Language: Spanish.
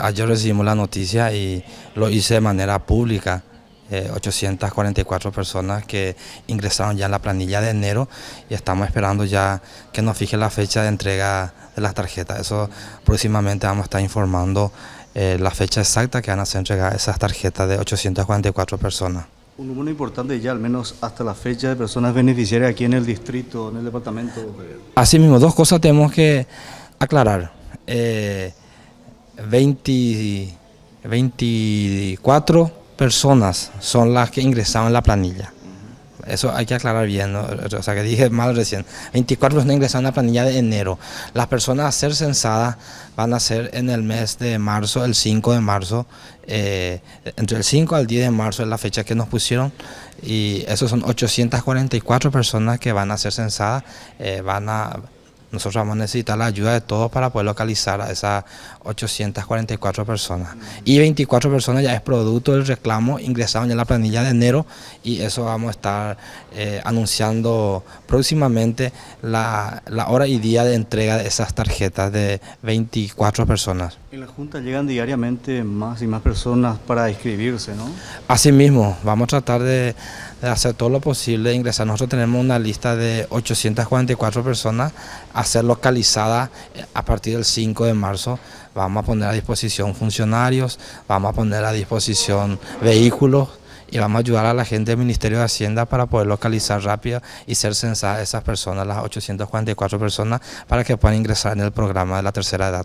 Ayer recibimos la noticia y lo hice de manera pública. 844 eh, personas que ingresaron ya en la planilla de enero y estamos esperando ya que nos fije la fecha de entrega de las tarjetas. Eso próximamente vamos a estar informando eh, la fecha exacta que van a ser entregadas esas tarjetas de 844 personas. Un número importante ya, al menos hasta la fecha, de personas beneficiarias aquí en el distrito, en el departamento. Así mismo, dos cosas tenemos que aclarar. Eh, 24 personas son las que ingresaron en la planilla. Eso hay que aclarar bien, o sea que dije mal recién, 24 personas ingresaron en la planilla de enero. Las personas a ser censadas van a ser en el mes de marzo, el 5 de marzo, eh, entre el 5 al 10 de marzo es la fecha que nos pusieron y esos son 844 personas que van a ser censadas, eh, van a nosotros vamos a necesitar la ayuda de todos para poder localizar a esas 844 personas. Mm. Y 24 personas ya es producto del reclamo ingresado en la planilla de enero y eso vamos a estar eh, anunciando próximamente la hora y día de entrega de esas tarjetas de 24 personas. En la Junta llegan diariamente más y más personas para inscribirse, ¿no? Así mismo, vamos a tratar de, hacer todo lo posible de ingresar. Nosotros tenemos una lista de 844 personas a ser localizada eh, a partir del 5 de marzo. Vamos a poner a disposición funcionarios, vamos a poner a disposición vehículos y vamos a ayudar a la gente del Ministerio de Hacienda para poder localizar rápido y ser censadas esas personas, las 844 personas, para que puedan ingresar en el programa de la tercera edad.